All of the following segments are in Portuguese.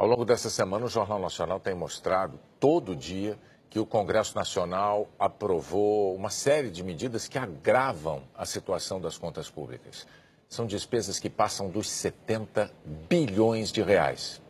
Ao longo dessa semana, o Jornal Nacional tem mostrado todo dia que o Congresso Nacional aprovou uma série de medidas que agravam a situação das contas públicas. São despesas que passam dos 70 bilhões de reais.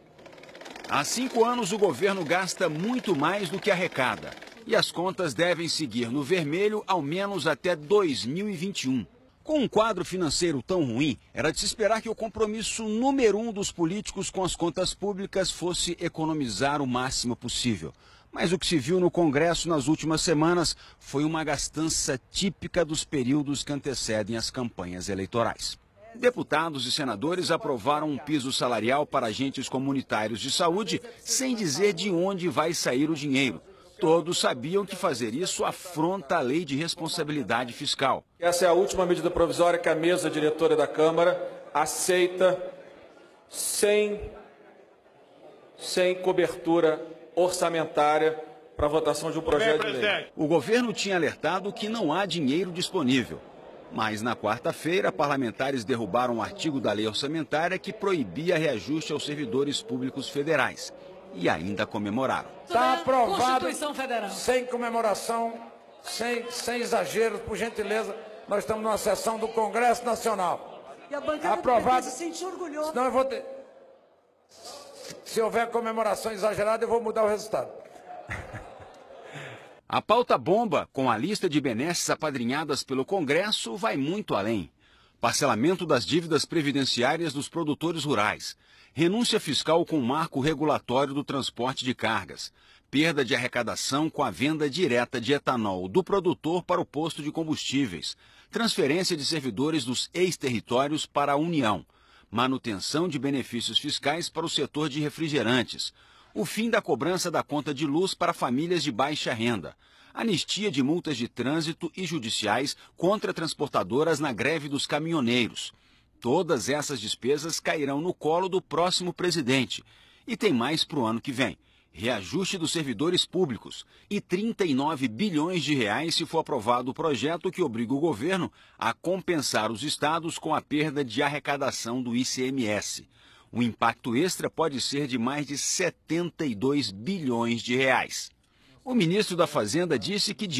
Há cinco anos, o governo gasta muito mais do que arrecada. E as contas devem seguir no vermelho ao menos até 2021. Com um quadro financeiro tão ruim, era de se esperar que o compromisso número um dos políticos com as contas públicas fosse economizar o máximo possível. Mas o que se viu no Congresso nas últimas semanas foi uma gastança típica dos períodos que antecedem as campanhas eleitorais. Deputados e senadores aprovaram um piso salarial para agentes comunitários de saúde, sem dizer de onde vai sair o dinheiro. Todos sabiam que fazer isso afronta a lei de responsabilidade fiscal. Essa é a última medida provisória que a mesa diretora da Câmara aceita sem, sem cobertura orçamentária para a votação de um projeto de lei. O governo tinha alertado que não há dinheiro disponível. Mas na quarta-feira, parlamentares derrubaram um artigo da lei orçamentária que proibia reajuste aos servidores públicos federais e ainda comemoraram. Está é aprovado. Constituição Federal. Sem comemoração, sem, sem exageros, por gentileza. Nós estamos numa sessão do Congresso Nacional. E a bancada aprovado. se sentir orgulhoso. Senão eu vou ter... Se houver comemoração exagerada, eu vou mudar o resultado. A pauta bomba, com a lista de benesses apadrinhadas pelo Congresso, vai muito além parcelamento das dívidas previdenciárias dos produtores rurais, renúncia fiscal com o marco regulatório do transporte de cargas, perda de arrecadação com a venda direta de etanol do produtor para o posto de combustíveis, transferência de servidores dos ex-territórios para a União, manutenção de benefícios fiscais para o setor de refrigerantes, o fim da cobrança da conta de luz para famílias de baixa renda, anistia de multas de trânsito e judiciais contra transportadoras na greve dos caminhoneiros. Todas essas despesas cairão no colo do próximo presidente. E tem mais para o ano que vem. Reajuste dos servidores públicos e 39 bilhões de reais se for aprovado o projeto que obriga o governo a compensar os estados com a perda de arrecadação do ICMS. O impacto extra pode ser de mais de 72 bilhões de reais. O ministro da Fazenda disse que, diante